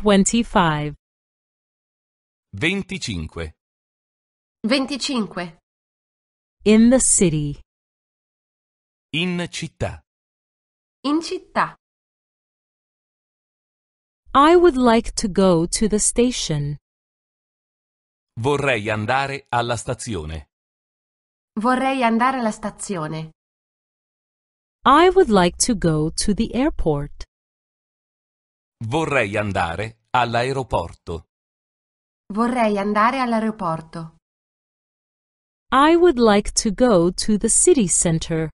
25 25 25 In the city In città In città I would like to go to the station. Vorrei andare alla stazione. Vorrei andare alla stazione. I would like to go to the airport. Vorrei andare all'aeroporto. Vorrei andare all'aeroporto. I would like to go to the city center.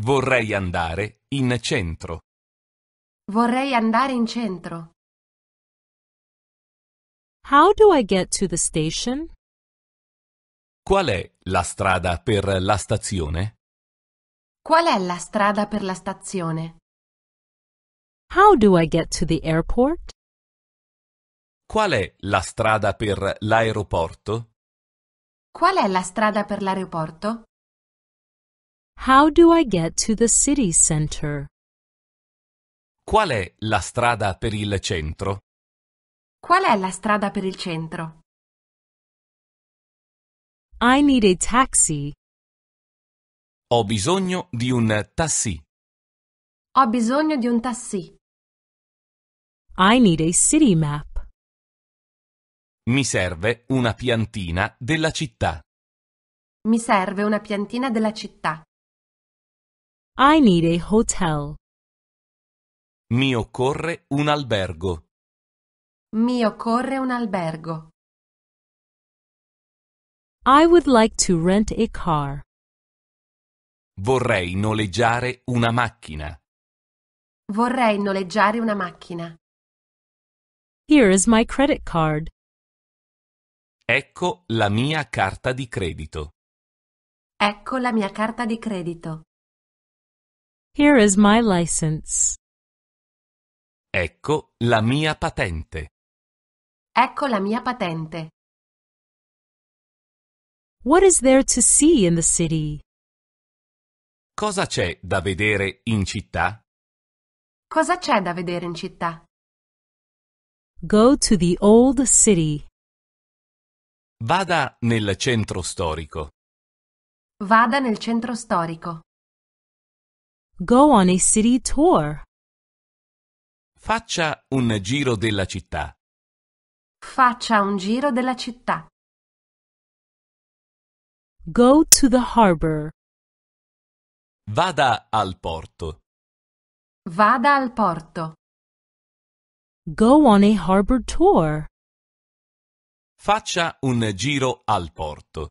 Vorrei andare in centro. Vorrei andare in centro. How do I get to the station? Qual è la strada per la stazione? Qual è la strada per la stazione? How do I get to the airport? Qual è la strada per l'aeroporto? Qual è la strada per l'aeroporto? How do I get to the city center? Qual è la strada per il centro? Qual è la strada per il centro? I need a taxi. Ho bisogno di un taxi. Ho bisogno di un taxi. I need a city map. Mi serve una piantina della città. Mi serve una piantina della città. I need a hotel. Mi occorre un albergo. Mi occorre un albergo. I would like to rent a car. Vorrei noleggiare una macchina. Vorrei noleggiare una macchina. Here is my credit card. Ecco la mia carta di credito. Ecco la mia carta di credito. Here is my license. Ecco la mia patente. Ecco la mia patente. What is there to see in the city? Cosa c'è da vedere in città? Cosa c'è da vedere in città? Go to the old city. Vada nel centro storico. Vada nel centro storico. Go on a city tour. Faccia un giro della città. Faccia un giro della città. Go to the harbor. Vada al porto. Vada al porto. Go on a harbor tour. Faccia un giro al porto.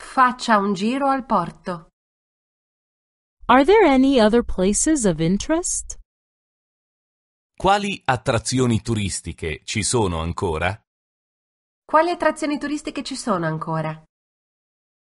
Faccia un giro al porto. Are there any other places of interest? Quali attrazioni turistiche ci sono ancora? Quali attrazioni turistiche ci sono ancora?